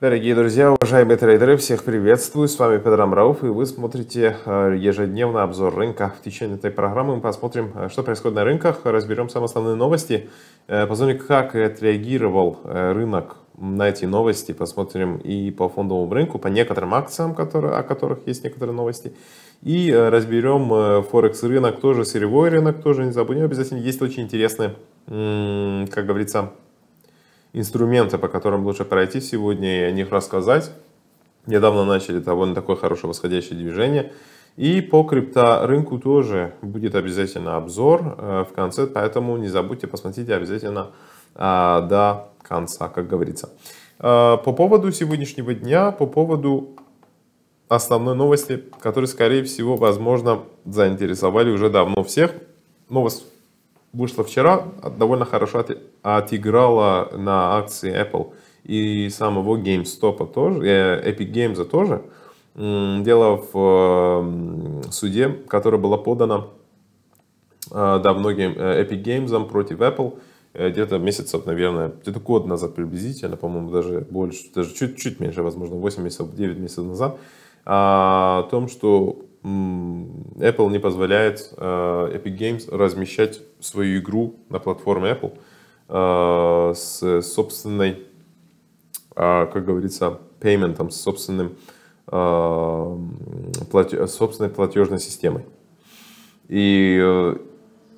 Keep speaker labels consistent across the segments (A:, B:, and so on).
A: Дорогие друзья, уважаемые трейдеры, всех приветствую. С вами Петр Амрауф, и вы смотрите э, ежедневный обзор рынка. В течение этой программы мы посмотрим, э, что происходит на рынках, разберем самые основные новости, э, посмотрим, как отреагировал рынок на эти новости, посмотрим и по фондовому рынку, по некоторым акциям, которые, о которых есть некоторые новости. И разберем Форекс рынок, тоже сырьевой рынок, тоже не забудем. Обязательно есть очень интересные, как говорится, инструменты, по которым лучше пройти сегодня и о них рассказать. Недавно начали довольно такое хорошее восходящее движение. И по крипторынку тоже будет обязательно обзор э, в конце, поэтому не забудьте, посмотрите обязательно а, до конца, как говорится. Э, по поводу сегодняшнего дня, по поводу основной новости, которые, скорее всего, возможно, заинтересовали уже давно всех. Новость вышла вчера, довольно хорошо отыграла на акции Apple и самого GameStop тоже, э, Epic Games тоже. Дело в суде, которое было подано э, давно э, Epic Games против Apple, где-то месяцев, наверное, где-то год назад приблизительно, по-моему, даже больше, даже чуть-чуть меньше, возможно, 8 месяцев, 9 месяцев назад, а, о том, что Apple не позволяет э, Epic Games размещать свою игру на платформе Apple э, с собственной, э, как говорится, пейментом, с собственным, собственной платежной системой. И,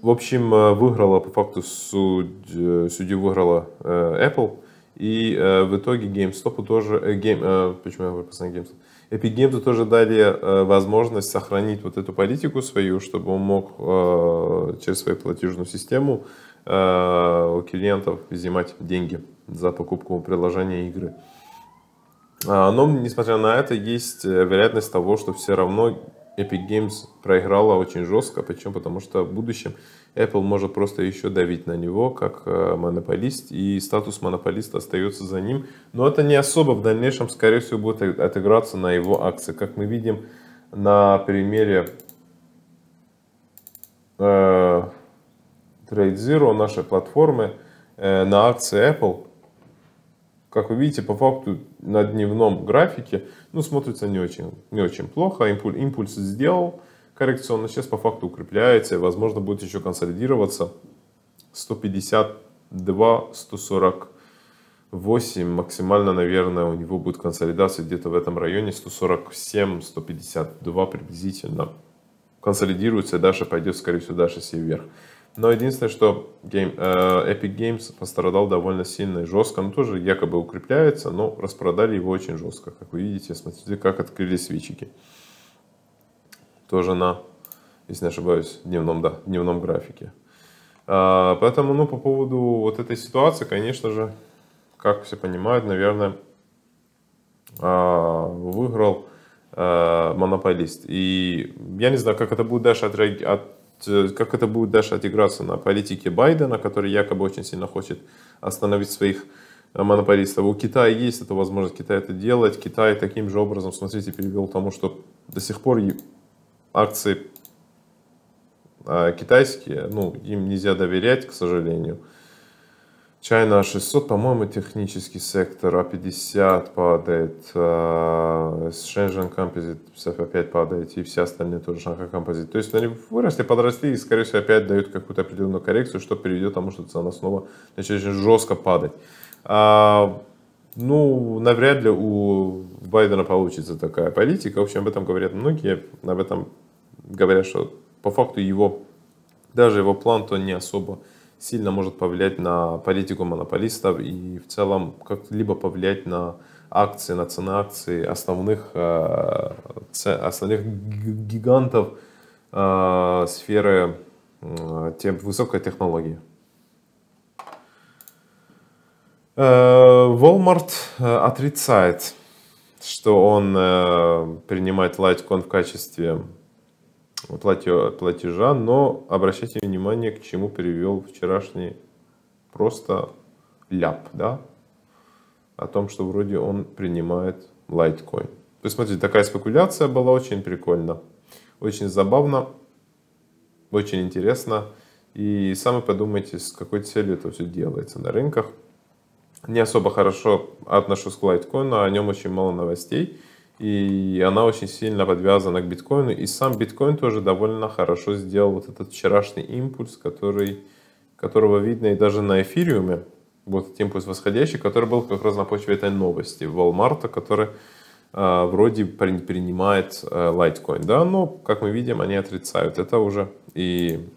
A: в общем, выиграла по факту суд, судью выиграла Apple, и в итоге GameStop тоже, game, почему я говорю постоянно GameStop, Эпигемту тоже дали э, возможность сохранить вот эту политику свою, чтобы он мог э, через свою платежную систему э, у клиентов взимать деньги за покупку приложения игры. А, но, несмотря на это, есть вероятность того, что все равно Epic Games проиграла очень жестко. Почему? Потому что в будущем Apple может просто еще давить на него как э, монополист, и статус монополиста остается за ним. Но это не особо в дальнейшем, скорее всего, будет отыграться на его акции. Как мы видим на примере э, нашей платформы, э, на акции Apple, как вы видите, по факту на дневном графике, ну, смотрится не очень, не очень плохо. Импульс, импульс сделал, коррекционно. Сейчас по факту укрепляется, возможно, будет еще консолидироваться. 152, 148, максимально, наверное, у него будет консолидация где-то в этом районе, 147, 152 приблизительно. Консолидируется и дальше пойдет, скорее всего, дальше все вверх. Но единственное, что game, э, Epic Games пострадал довольно сильно и жестко. Он тоже якобы укрепляется, но распродали его очень жестко. Как вы видите, смотрите, как открыли свечики тоже на, если не ошибаюсь, дневном, да, дневном графике. А, поэтому, ну, по поводу вот этой ситуации, конечно же, как все понимают, наверное, а, выиграл а, монополист. И я не знаю, как это будет дальше отреагировать, от как это будет дальше отыграться на политике Байдена, который якобы очень сильно хочет остановить своих монополистов. У Китая есть эта возможность, Китай это делать. Китай таким же образом, смотрите, перевел к тому, что до сих пор акции а, китайские, ну, им нельзя доверять, к сожалению. China 600, по-моему, технический сектор, а 50 падает, а, Shenzhen Composite опять падает, и все остальные тоже Shanghai Composite. То есть они выросли, подросли и, скорее всего, опять дают какую-то определенную коррекцию, что приведет к тому, что цена снова начнет очень жестко падать. А, ну, навряд ли у Байдена получится такая политика. В общем, об этом говорят многие, об этом говоря, что по факту его, даже его план, то не особо сильно может повлиять на политику монополистов и в целом как-либо повлиять на акции, на цены акций основных, э, основных гигантов э, сферы э, тем, высокой технологии. Walmart отрицает, что он принимает Litecoin в качестве платежа, но обращайте внимание, к чему привел вчерашний просто ляп, да, о том, что вроде он принимает лайткоин. То есть, смотрите, такая спекуляция была очень прикольно, очень забавно, очень интересно. И сами подумайте, с какой целью это все делается на рынках. Не особо хорошо отношусь к лайткоину, о нем очень мало новостей и она очень сильно подвязана к биткоину. И сам биткоин тоже довольно хорошо сделал вот этот вчерашний импульс, который, которого видно и даже на эфириуме. Вот этот импульс восходящий, который был как раз на почве этой новости Walmart, который э, вроде принимает э, Litecoin. Да, но, как мы видим, они отрицают это уже. И,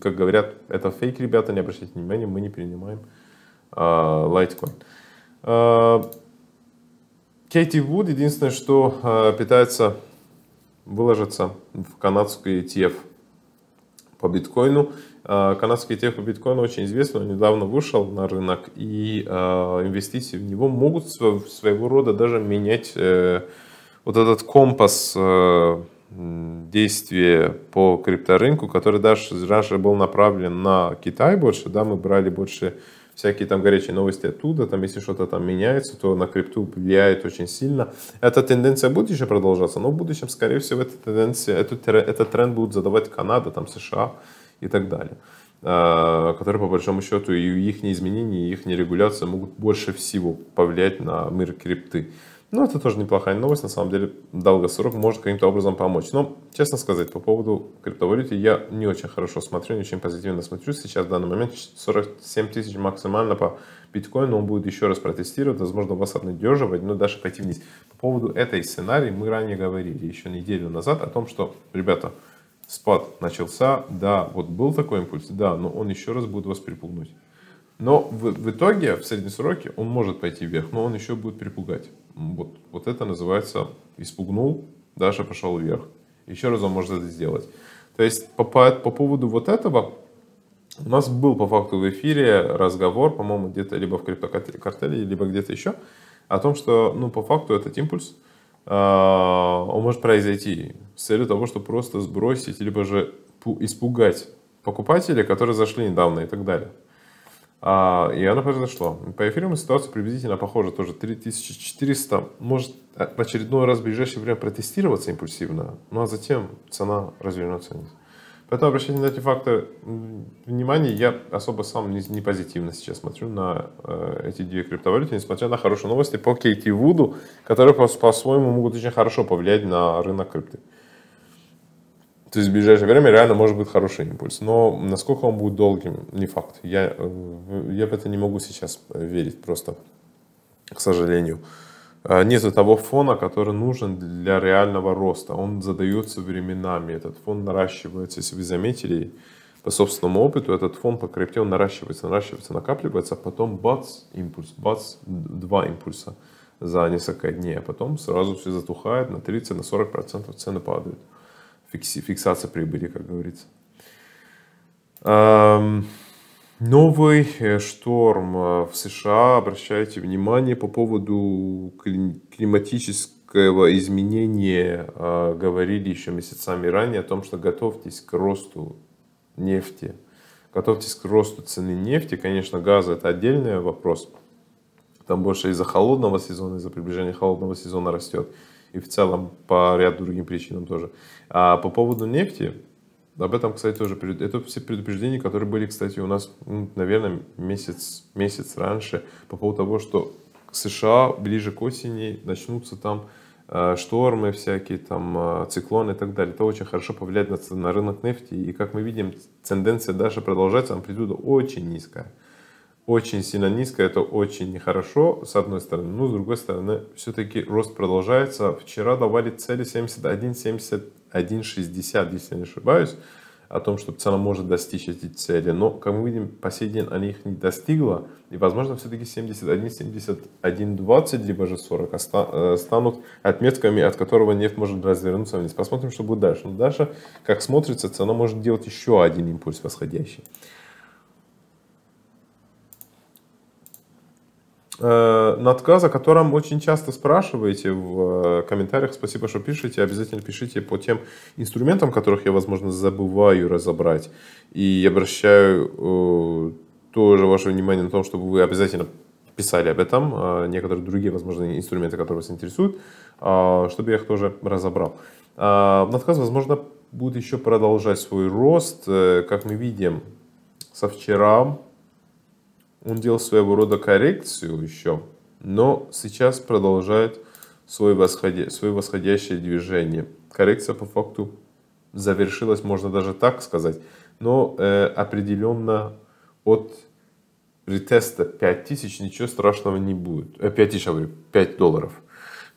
A: как говорят, это фейк, ребята, не обращайте внимания, мы не принимаем э, Litecoin. Кэти Вуд единственное, что э, пытается выложиться в канадский ETF по биткоину. Э, канадский ETF по биткоину очень известный, он недавно вышел на рынок, и э, инвестиции в него могут своего рода даже менять вот этот компас действия по крипторынку, который даже раньше был направлен на Китай больше, да, мы брали больше всякие там горячие новости оттуда, там если что-то там меняется, то на крипту влияет очень сильно. Эта тенденция будет еще продолжаться, но в будущем, скорее всего, эта тенденция, этот, этот тренд будут задавать Канада, там США и так далее а, которые по большому счету и их изменения, и их регуляция могут больше всего повлиять на мир крипты. Ну, это тоже неплохая новость, на самом деле долгосрок может каким-то образом помочь. Но, честно сказать, по поводу криптовалюты я не очень хорошо смотрю, не очень позитивно смотрю. Сейчас в данный момент 47 тысяч максимально по биткоину, он будет еще раз протестировать, возможно, вас обнадеживать, но дальше пойти вниз. По поводу этой сценарии мы ранее говорили еще неделю назад о том, что, ребята, спад начался, да, вот был такой импульс, да, но он еще раз будет вас припугнуть. Но в, в итоге, в среднесроке, он может пойти вверх, но он еще будет перепугать. Вот, вот это называется «испугнул, Даша пошел вверх». Еще раз он может это сделать. То есть по, по, по поводу вот этого у нас был по факту в эфире разговор, по-моему, где-то либо в криптокартеле, либо где-то еще, о том, что ну, по факту этот импульс, э, он может произойти с целью того, чтобы просто сбросить, либо же испугать покупателей, которые зашли недавно и так далее. А, и оно произошло. По эфириуму ситуация приблизительно похожа, тоже 3400 может в э, очередной раз в ближайшее время протестироваться импульсивно, ну а затем цена развернется вниз. Поэтому обращение на эти факты внимание я особо сам не, не позитивно сейчас смотрю на э, эти две криптовалюты, несмотря на хорошие новости по Кейти Вуду, которые по-своему по, могут очень хорошо повлиять на рынок крипты. То есть в ближайшее время реально может быть хороший импульс. Но насколько он будет долгим, не факт. Я, э, я в это не могу сейчас э, верить просто, к сожалению. А, Нету того фона, который нужен для реального роста. Он задается временами. Этот фон наращивается. Если вы заметили, по собственному опыту этот фон по крипте, он наращивается, наращивается, накапливается, а потом бац, импульс, бац, два импульса за несколько дней, а потом сразу все затухает, на 30-40% на 40% цены падают фиксация прибыли, как говорится. Новый э, шторм э, в США, обращайте внимание, по поводу климатического изменения а, говорили еще месяцами ранее о том, что готовьтесь к росту нефти. Готовьтесь к росту цены нефти. Конечно, газа это отдельный вопрос. Там больше из-за холодного сезона, из-за приближения холодного сезона растет и в целом по ряду другим причинам тоже. А по поводу нефти, об этом, кстати, тоже это все предупреждения, которые были, кстати, у нас, ну, наверное, месяц, месяц раньше по поводу того, что США ближе к осени начнутся там э, штормы всякие, там, э, циклоны и так далее. Это очень хорошо повлияет на, на рынок нефти. И как мы видим, тенденция дальше продолжается, амплитуда очень низкая очень сильно низко, это очень нехорошо, с одной стороны. Ну, с другой стороны, все-таки рост продолжается. Вчера давали цели 71, 71,60, если я не ошибаюсь, о том, что цена может достичь эти цели. Но, как мы видим, по сей день она их не достигла. И, возможно, все-таки 71, 71, 20, либо же 40 э, станут отметками, от которого нефть может развернуться вниз. Посмотрим, что будет дальше. Но дальше, как смотрится, цена может делать еще один импульс восходящий. Э, Надказ, о котором очень часто спрашиваете в э, комментариях. Спасибо, что пишете. Обязательно пишите по тем инструментам, которых я, возможно, забываю разобрать. И обращаю э, тоже ваше внимание на том, чтобы вы обязательно писали об этом. А некоторые другие, возможно, инструменты, которые вас интересуют, а, чтобы я их тоже разобрал. А, Надказ, возможно, будет еще продолжать свой рост. Как мы видим, со вчера он делал своего рода коррекцию еще, но сейчас продолжает свое, восходя... свое восходящее движение. Коррекция по факту завершилась, можно даже так сказать, но э, определенно от ретеста 5000 ничего страшного не будет. 5000, э, я говорю, 5 долларов –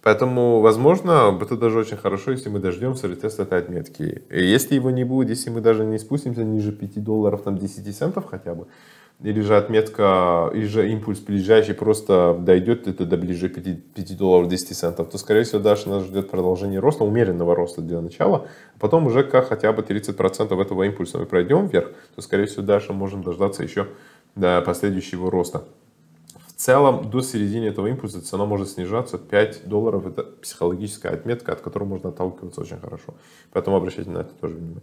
A: Поэтому, возможно, это даже очень хорошо, если мы дождемся ретеста этой отметки. И если его не будет, если мы даже не спустимся ниже 5 долларов, там 10 центов хотя бы, или же отметка, или же импульс ближайший просто дойдет это до ближе 5, 5 долларов 10 центов, то, скорее всего, дальше нас ждет продолжение роста, умеренного роста для начала, а потом уже как хотя бы 30% этого импульса мы пройдем вверх, то, скорее всего, дальше можем дождаться еще до последующего роста целом до середины этого импульса цена может снижаться. 5 долларов это психологическая отметка, от которой можно отталкиваться очень хорошо. Поэтому обращайте на это тоже внимание.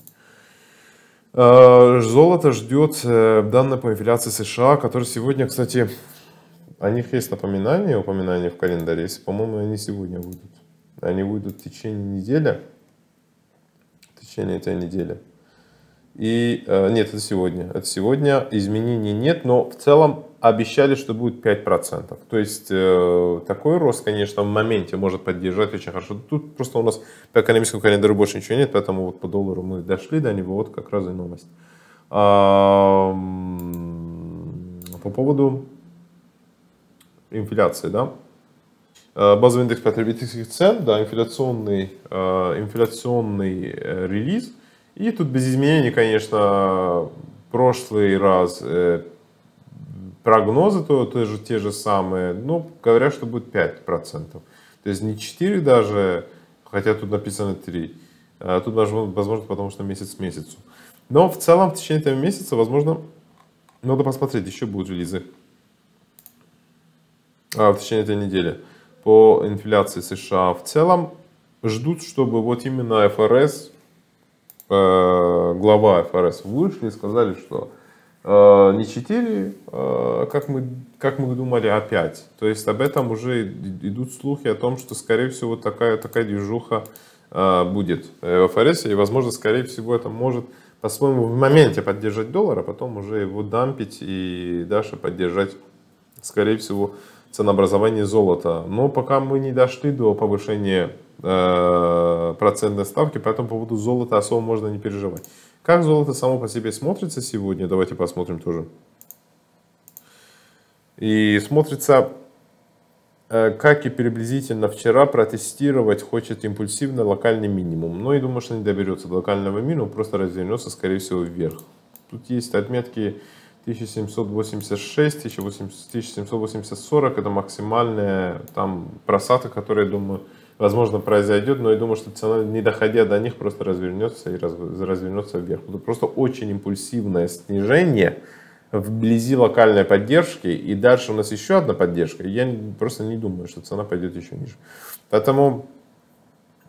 A: А, золото ждет э, данные по инфляции США, которые сегодня, кстати, о них есть напоминание, упоминание в календаре, по-моему, они сегодня выйдут. Они выйдут в течение недели, в течение этой недели. И э, нет, это сегодня. Это сегодня изменений нет, но в целом обещали, что будет 5%. То есть э, такой рост, конечно, в моменте может поддержать очень хорошо. Тут просто у нас по экономическому календарю больше ничего нет, поэтому вот по доллару мы дошли до него, вот как раз и новость. А, по поводу инфляции, да? Э, базовый индекс потребительских цен, да, инфляционный, э, инфляционный э, релиз – и тут без изменений, конечно, прошлый раз э, прогнозы то, то же, те же самые, но ну, говорят, что будет 5%. То есть не 4 даже, хотя тут написано 3. А тут даже возможно, потому что месяц к месяцу. Но в целом в течение этого месяца, возможно, надо посмотреть, еще будут релизы а, в течение этой недели по инфляции США. В целом ждут, чтобы вот именно ФРС Э, глава ФРС вышли и сказали, что э, не чтили, э, как мы, как мы думали, а опять. То есть об этом уже идут слухи о том, что, скорее всего, такая, такая движуха будет в ФРС, и, возможно, скорее всего, это может по-своему в моменте поддержать доллар, а потом уже его дампить и дальше поддержать, скорее всего, ценообразование золота. Но пока мы не дошли до повышения Э, процентной ставки, поэтому по поводу золота особо можно не переживать. Как золото само по себе смотрится сегодня, давайте посмотрим тоже. И смотрится, э, как и приблизительно вчера протестировать хочет импульсивно локальный минимум. Но я думаю, что не доберется до локального минимума, просто развернется, скорее всего, вверх. Тут есть отметки 1786, 1780, 1780 это максимальная там просадка, которая, я думаю, возможно, произойдет, но я думаю, что цена, не доходя до них, просто развернется и раз, развернется вверх. Это просто очень импульсивное снижение вблизи локальной поддержки, и дальше у нас еще одна поддержка, я просто не думаю, что цена пойдет еще ниже. Поэтому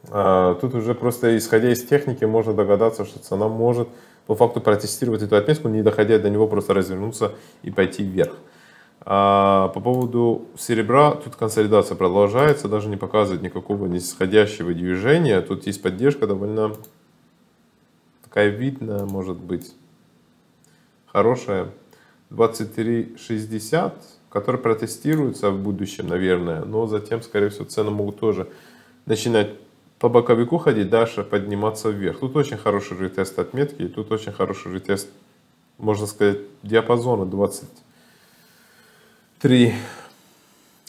A: э, тут уже просто исходя из техники можно догадаться, что цена может по факту протестировать эту отметку, не доходя до него, просто развернуться и пойти вверх. А по поводу серебра, тут консолидация продолжается, даже не показывает никакого нисходящего движения. Тут есть поддержка довольно такая видная, может быть, хорошая. 23.60, который протестируется в будущем, наверное, но затем, скорее всего, цены могут тоже начинать по боковику ходить, дальше подниматься вверх. Тут очень хороший ретест отметки, и тут очень хороший ретест, можно сказать, диапазона 20 3,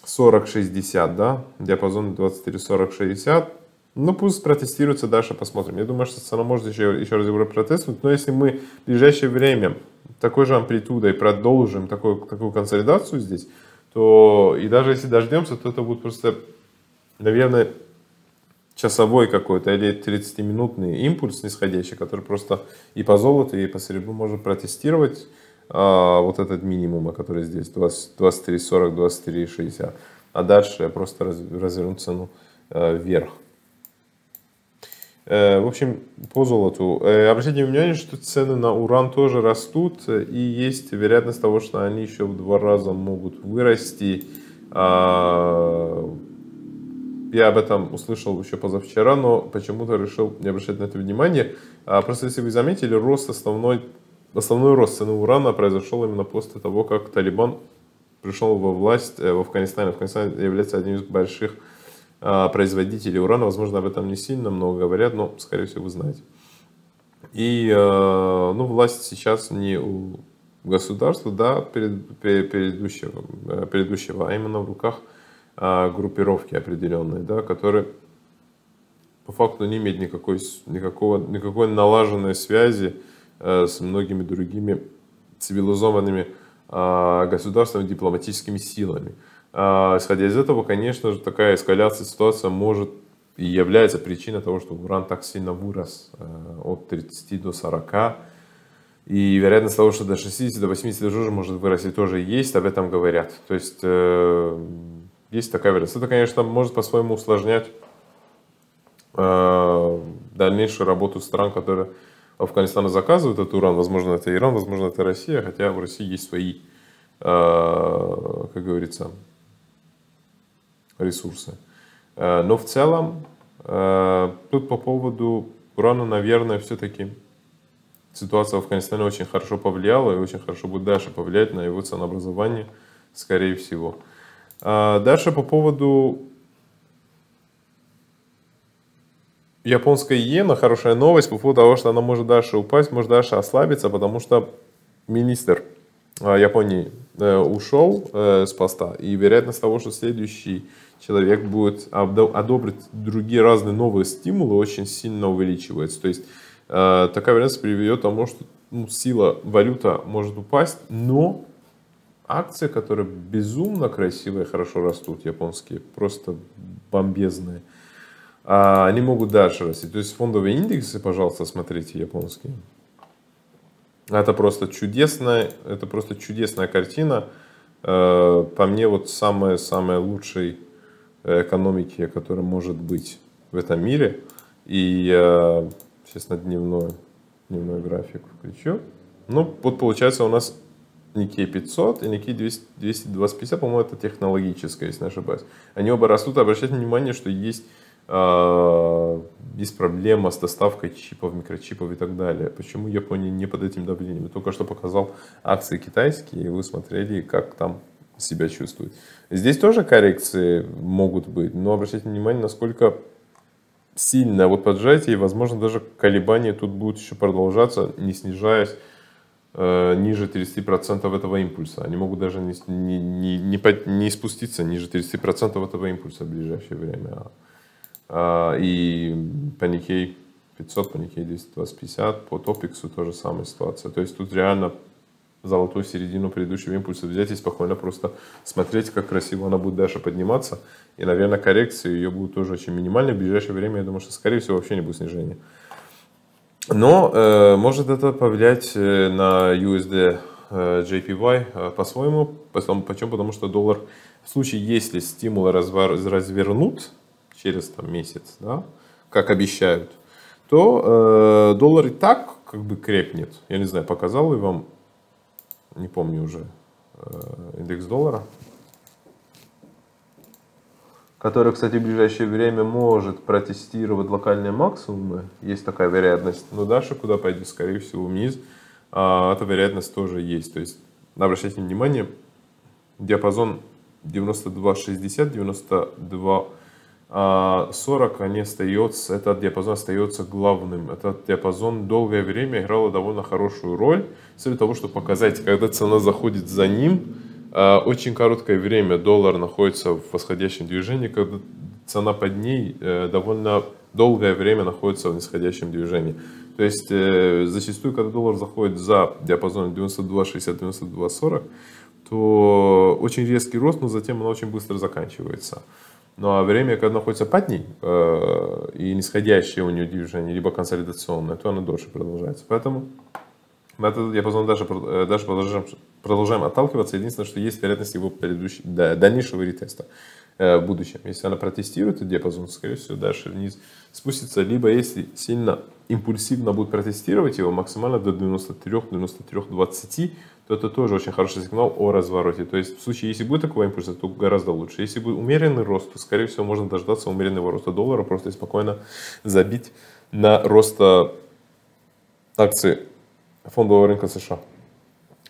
A: 40, 60, да, диапазон 23, 40, 60. Ну, пусть протестируется дальше, посмотрим. Я думаю, что цена может еще, еще раз его протестировать, но если мы в ближайшее время такой же амплитудой продолжим такую, такую консолидацию здесь, то и даже если дождемся, то это будет просто, наверное, часовой какой-то или 30-минутный импульс нисходящий, который просто и по золоту, и по серебру может протестировать. А, вот этот минимум, который здесь 223-40, 23.40, 60 А дальше я просто раз, разверну цену э, вверх. Э, в общем, по золоту. Э, обратите внимание, что цены на уран тоже растут. И есть вероятность того, что они еще в два раза могут вырасти. А, я об этом услышал еще позавчера, но почему-то решил не обращать на это внимание. А, просто если вы заметили, рост основной Основной рост цены урана произошел именно после того, как Талибан пришел во власть э, в Афганистане. Афганистан является одним из больших а, производителей урана. Возможно, об этом не сильно много говорят, но, скорее всего, вы знаете. И э, ну, власть сейчас не у государства, да, перед, предыдущего, э, предыдущего, а именно в руках а, группировки определенной, да, которые по факту не имеют никакой, никакого, никакой налаженной связи с многими другими цивилизованными государственными дипломатическими силами. Исходя из этого, конечно же, такая эскаляция ситуации может и является причиной того, что уран так сильно вырос э, от 30 до 40. И вероятность того, что до 60, до 80 тоже может вырасти, тоже есть, об этом говорят. То есть э, есть такая вероятность. Это, конечно, может по-своему усложнять э, дальнейшую работу стран, которые Афганистана заказывает этот уран, возможно, это Иран, возможно, это Россия, хотя в России есть свои, э, как говорится, ресурсы. Э, но в целом, э, тут по поводу урана, наверное, все-таки ситуация в Афганистане очень хорошо повлияла и очень хорошо будет дальше повлиять на его ценообразование, скорее всего. Дальше по поводу японская иена, хорошая новость по поводу того, что она может дальше упасть, может дальше ослабиться, потому что министр а, Японии э, ушел э, с поста, и вероятность того, что следующий человек будет одобрить другие разные новые стимулы, очень сильно увеличивается. То есть э, такая вероятность приведет к тому, что ну, сила валюта может упасть, но акции, которые безумно красивые, хорошо растут, японские, просто бомбезные – а они могут дальше расти. То есть фондовые индексы, пожалуйста, смотрите японские. Это просто чудесная, это просто чудесная картина. Э, по мне, вот самая-самая лучшая экономики, которая может быть в этом мире. И сейчас на дневной, дневной график включу. Ну, вот получается у нас Nikkei 500 и Никей 200, 250, по-моему, это технологическая, если не ошибаюсь. Они оба растут. Обращайте внимание, что есть без а, проблема с доставкой чипов, микрочипов и так далее. Почему Япония не под этим давлением? Я только что показал акции китайские, и вы смотрели, как там себя чувствует. Здесь тоже коррекции могут быть, но обращайте внимание, насколько сильно вот поджатие, возможно, даже колебания тут будут еще продолжаться, не снижаясь э, ниже 30% этого импульса. Они могут даже не, не, не, не, не спуститься ниже 30% этого импульса в ближайшее время. А, и паникей 500, паникей 10, 20, 50. По топиксу тоже самая ситуация. То есть тут реально золотую середину предыдущего импульса взять и спокойно просто смотреть, как красиво она будет дальше подниматься. И, наверное, коррекции ее будут тоже очень минимальны. В ближайшее время, я думаю, что, скорее всего, вообще не будет снижения. Но э, может это повлиять э, на USD э, JPY э, по-своему. Почему? Потому что доллар в случае, если стимулы развернут, через там, месяц, да, как обещают, то э, доллар и так как бы крепнет. Я не знаю, показал ли вам, не помню уже, э, индекс доллара, который, кстати, в ближайшее время может протестировать локальные максимумы. Есть такая вероятность. Но ну, дальше куда пойдет, скорее всего, вниз. А, эта вероятность тоже есть. То есть, обращайте внимание, диапазон 92.60, 92 а 40 они остается, этот диапазон остается главным. Этот диапазон долгое время играл довольно хорошую роль с целью того, чтобы показать, когда цена заходит за ним, а, очень короткое время доллар находится в восходящем движении, когда цена под ней э, довольно долгое время находится в нисходящем движении. То есть э, зачастую, когда доллар заходит за диапазон 92-60-92-40, то очень резкий рост, но затем он очень быстро заканчивается. Ну а время, когда находится под ней, э, и нисходящее у нее движение, либо консолидационное, то оно дольше продолжается. Поэтому мы этот диапазон даже э, дальше, продолжаем, продолжаем отталкиваться. Единственное, что есть вероятность его да, дальнейшего ретеста э, в будущем. Если она протестирует этот диапазон, скорее всего, дальше вниз спустится. Либо если сильно импульсивно будет протестировать его, максимально до 93, 93, 20, то это тоже очень хороший сигнал о развороте. То есть в случае, если будет такого импульса, то гораздо лучше. Если будет умеренный рост, то, скорее всего, можно дождаться умеренного роста доллара, просто спокойно забить на рост э, акций фондового рынка США.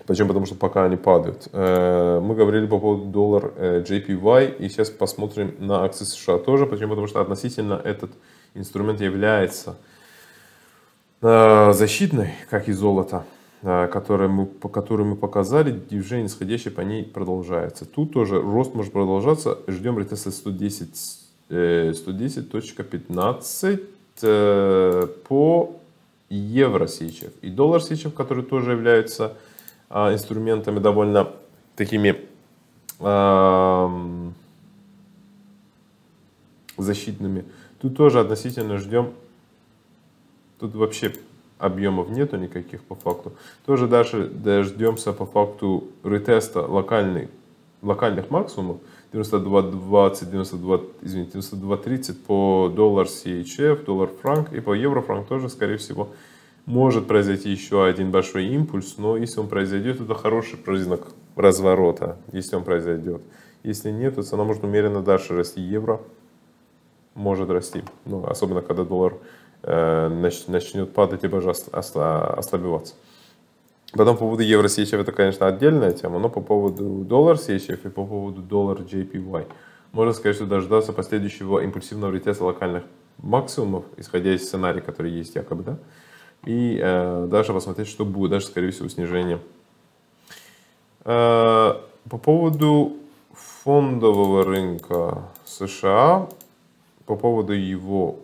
A: Почему? Потому что пока они падают. Э, мы говорили по поводу доллар э, JPY, и сейчас посмотрим на акции США тоже. Почему? Потому что относительно этот инструмент является защитной, как и золото. А, которые мы, по которую мы показали, движение нисходящее по ней продолжается. Тут тоже рост может продолжаться. Ждем ретеста 110, 110.15 э, э, по евро сейчев и доллар сейчев, которые тоже являются а, инструментами довольно такими защитными. Тут тоже относительно ждем. Тут вообще объемов нету никаких по факту. Тоже дальше дождемся по факту ретеста локальный, локальных максимумов 92.20, 92, извините, 92.30 по доллар CHF, доллар франк и по евро франк тоже, скорее всего, может произойти еще один большой импульс, но если он произойдет, это хороший признак разворота, если он произойдет. Если нет, то цена может умеренно дальше расти. Евро может расти, ну, особенно когда доллар начнет падать, и же ослабеваться. Потом по поводу евро CHF это, конечно, отдельная тема, но по поводу доллар CHF и по поводу доллар JPY можно сказать, что дождаться последующего импульсивного ретеста локальных максимумов, исходя из сценария, который есть якобы, да, и э, даже посмотреть, что будет, даже, скорее всего, снижение. Э, по поводу фондового рынка США, по поводу его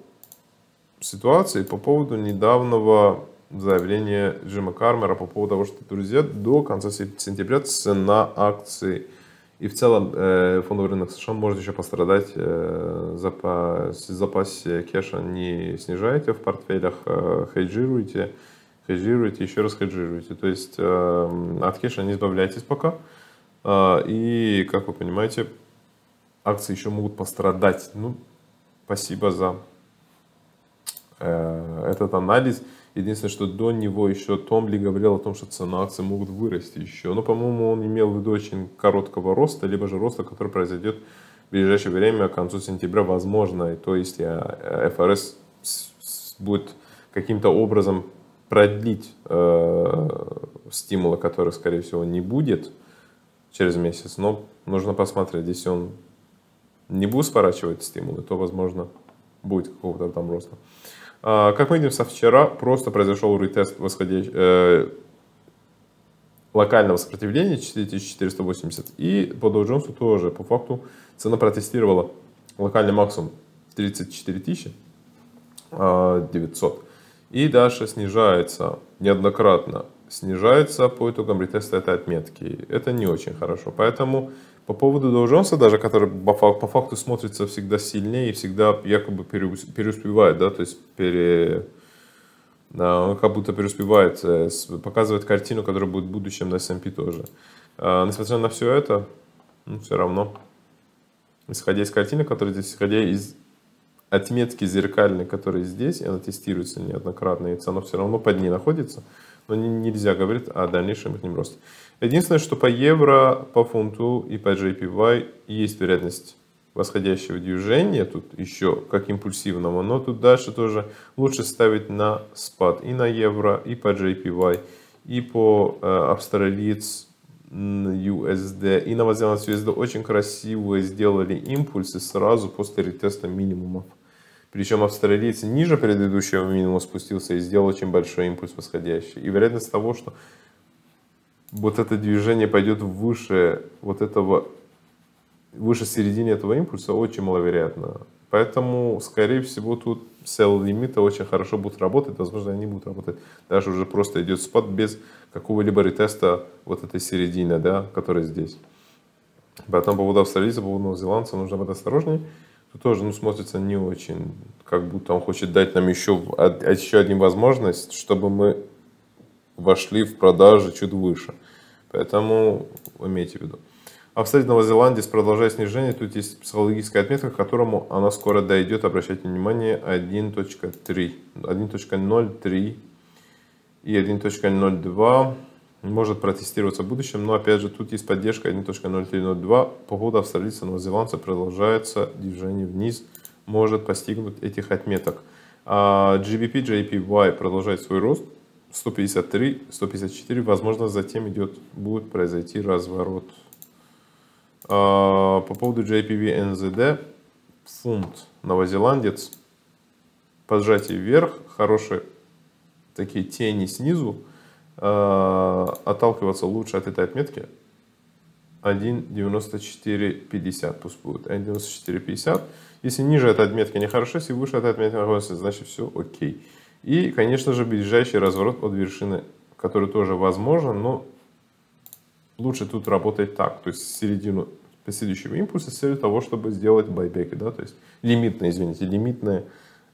A: ситуации по поводу недавнего заявления Джима Кармера по поводу того, что, друзья, до конца сентября цена акций и в целом э, фондовый рынок США может еще пострадать, э, запас, запас кэша не снижаете в портфелях, э, хеджируете, хеджируете, еще раз хеджируете. То есть э, от кэша не избавляйтесь пока. Э, и, как вы понимаете, акции еще могут пострадать. Ну, спасибо за Э, этот анализ. Единственное, что до него еще Томли говорил о том, что цена акций могут вырасти еще. Но, по-моему, он имел в виду очень короткого роста, либо же роста, который произойдет в ближайшее время, к концу сентября, возможно. И то есть ФРС э, будет каким-то образом продлить э, стимула, который, скорее всего, не будет через месяц. Но нужно посмотреть, если он не будет сворачивать стимулы, то, возможно, будет какого-то там роста. А, как мы видим, со вчера просто произошел ретест восходящ... Э, локального сопротивления 4480. И по Dow Jones тоже по факту цена протестировала локальный максимум 34 900. А, И дальше снижается неоднократно. Снижается по итогам ретеста этой отметки. Это не очень хорошо. Поэтому по поводу Dow Jones, даже, который по факту смотрится всегда сильнее и всегда якобы переуспевает, да, то есть пере, а, он как будто преуспевает, э, показывает картину, которая будет в будущем на S&P тоже. А, несмотря на все это, ну, все равно, исходя из картины, которая здесь, исходя из отметки зеркальной, которая здесь, она тестируется неоднократно, и цена все равно под ней находится, но нельзя говорить о дальнейшем их росте. Единственное, что по евро, по фунту и по JPY есть вероятность восходящего движения, тут еще как импульсивного, но тут дальше тоже лучше ставить на спад и на евро, и по JPY, и по э, австралиец USD и новозеландский USD очень красивые сделали импульсы сразу после ретеста минимумов. Причем австралиец ниже предыдущего минимума спустился и сделал очень большой импульс восходящий. И вероятность того, что вот это движение пойдет выше вот этого, выше середины этого импульса, очень маловероятно. Поэтому, скорее всего, тут sell лимита очень хорошо будут работать, возможно, они будут работать. Даже уже просто идет спад без какого-либо ретеста вот этой середины, да, которая здесь. Поэтому по поводу австралийца, по поводу новозеландца нужно быть осторожнее. Тут тоже ну, смотрится не очень, как будто он хочет дать нам еще, еще одну возможность, чтобы мы вошли в продажи чуть выше. Поэтому имейте в виду. А, кстати, Новая Зеландия, продолжая снижение, тут есть психологическая отметка, к которому она скоро дойдет, обращайте внимание, 1.3, 1.03 и 1.02 может протестироваться в будущем, но опять же тут есть поддержка 1.0302, погода австралийца, новозеландца продолжается движение вниз, может постигнуть этих отметок. А GBP, JPY продолжает свой рост, 153, 154, возможно, затем идет, будет произойти разворот. А, по поводу JPV NZD, фунт новозеландец, поджатие вверх, хорошие такие тени снизу, а, отталкиваться лучше от этой отметки. 1.9450 пусть будет, 1.9450. Если ниже этой отметки нехорошо, если выше этой отметки, значит все окей. Okay. И, конечно же, ближайший разворот под вершины, который тоже возможен, но лучше тут работать так, то есть середину последующего импульса с целью того, чтобы сделать байбеки, да, то есть лимитные, извините, лимитные э,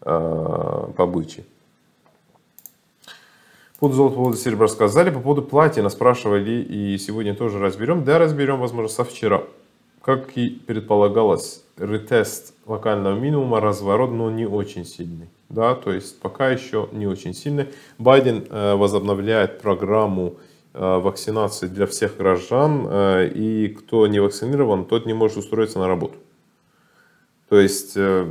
A: а, побычи. По поводу золота, по поводу серебра сказали. По поводу платина спрашивали и сегодня тоже разберем. Да, разберем, возможно, со вчера. Как и предполагалось, ретест локального минимума разворот, но не очень сильный. Да, то есть пока еще не очень сильный. Байден э, возобновляет программу э, вакцинации для всех граждан, э, и кто не вакцинирован, тот не может устроиться на работу. То есть а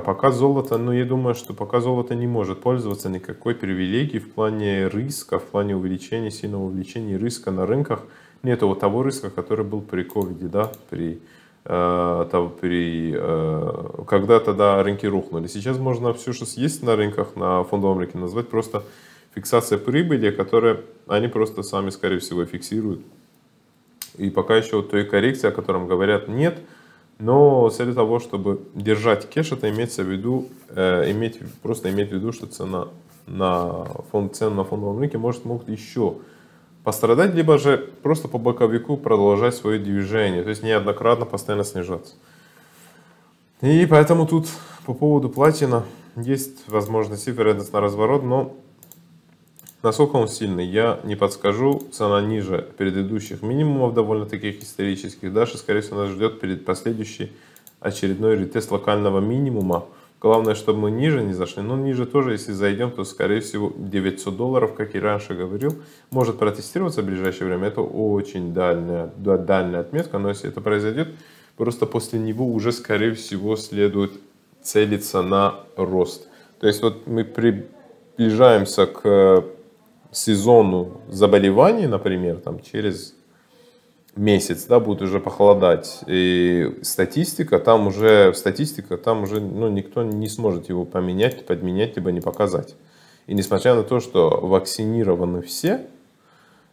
A: пока золото, ну я думаю, что пока золото не может пользоваться никакой привилегией в плане риска, в плане увеличения, сильного увеличения риска на рынках – нет вот того риска, который был при ковиде, да, при э, там, при, э, когда тогда рынки рухнули. Сейчас можно все, что есть на рынках, на фондовом рынке, назвать просто фиксация прибыли, которые они просто сами, скорее всего, фиксируют. И пока еще вот той коррекции, о котором говорят, нет. Но цель того, чтобы держать кэш, это имеется в виду, э, иметь, просто иметь в виду, что цена на фонд, цен на фондовом рынке может могут еще пострадать, либо же просто по боковику продолжать свое движение, то есть неоднократно постоянно снижаться. И поэтому тут по поводу платина есть возможность и вероятность на разворот, но насколько он сильный, я не подскажу. Цена ниже предыдущих минимумов довольно таких исторических. Дальше, скорее всего, нас ждет перед последующий очередной ретест локального минимума. Главное, чтобы мы ниже не зашли. Но ниже тоже, если зайдем, то, скорее всего, 900 долларов, как и раньше говорил, может протестироваться в ближайшее время. Это очень дальняя, да дальняя отметка, но если это произойдет, просто после него уже, скорее всего, следует целиться на рост. То есть вот мы приближаемся к э, сезону заболеваний, например, там через месяц, да, будет уже похолодать, и статистика там уже, статистика там уже, ну, никто не сможет его поменять, подменять, либо не показать. И несмотря на то, что вакцинированы все,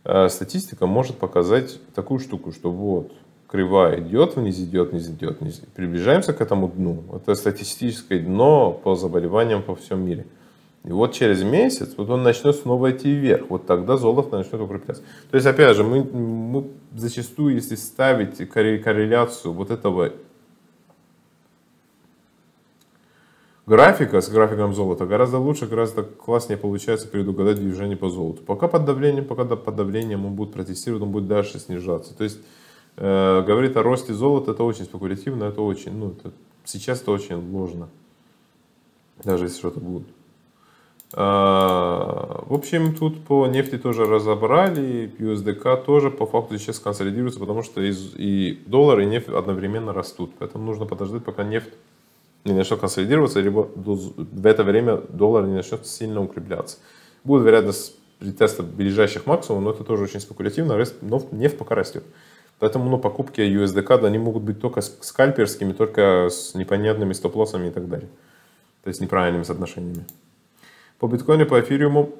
A: э, статистика может показать такую штуку, что вот, кривая идет вниз, идет вниз, идет вниз. Приближаемся к этому дну. Это статистическое дно по заболеваниям по всем миру. И вот через месяц вот он начнет снова идти вверх. Вот тогда золото начнет укрепляться. То есть, опять же, мы, мы зачастую, если ставить корреляцию вот этого графика с графиком золота гораздо лучше, гораздо класснее получается предугадать движение по золоту. Пока под давлением, пока под давлением он будет протестировать, он будет дальше снижаться. То есть, э, говорит о росте золота, это очень спекулятивно, это очень, ну, это, сейчас это очень ложно. Даже если что-то будет. А, в общем, тут по нефти тоже разобрали, USDK тоже по факту сейчас консолидируется, потому что и доллар, и нефть одновременно растут. Поэтому нужно подождать, пока нефть не начнет консолидироваться, либо в это время доллар не начнет сильно укрепляться. Будет вероятность ретеста ближайших максимумов, но это тоже очень спекулятивно, но нефть пока растет. Поэтому ну, покупки USDK, они могут быть только скальперскими, только с непонятными стоп-лоссами и так далее. То есть неправильными соотношениями. По биткоину, по эфириуму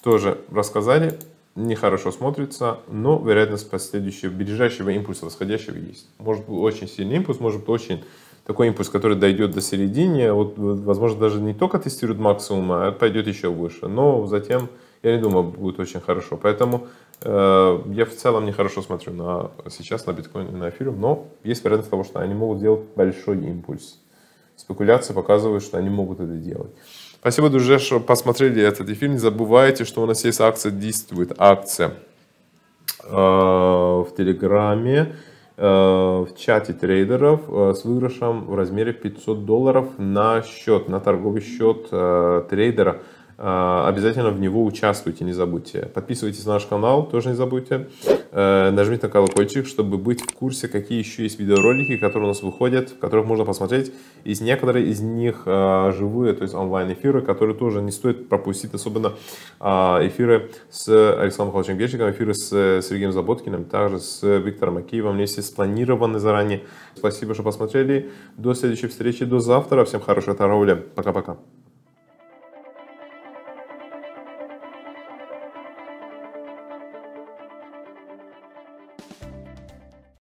A: тоже рассказали. Нехорошо смотрится, но вероятность последующего, ближайшего импульса восходящего есть. Может быть очень сильный импульс, может быть очень такой импульс, который дойдет до середины. Вот, возможно, даже не только тестируют максимум, а пойдет еще выше. Но затем, я не думаю, будет очень хорошо. Поэтому э, я в целом нехорошо смотрю на, сейчас на биткоин и на эфириум, но есть вероятность того, что они могут сделать большой импульс. Спекуляции показывают, что они могут это делать. Спасибо, друзья, что посмотрели этот эфир. Не забывайте, что у нас есть акция «Действует акция» э, в Телеграме, э, в чате трейдеров э, с выигрышем в размере 500 долларов на счет, на торговый счет трейдера – Э, обязательно в него участвуйте, не забудьте. Подписывайтесь на наш канал, тоже не забудьте. Э, нажмите на колокольчик, чтобы быть в курсе, какие еще есть видеоролики, которые у нас выходят, которых можно посмотреть. Из некоторые из них э, живые, то есть онлайн-эфиры, которые тоже не стоит пропустить, особенно эфиры с Александром Михайловичем Герчиком, эфиры с Сергеем Заботкиным, также с Виктором Акиевым. Они все спланированы заранее. Спасибо, что посмотрели. До следующей встречи, до завтра. Всем хорошей торговли. Пока-пока.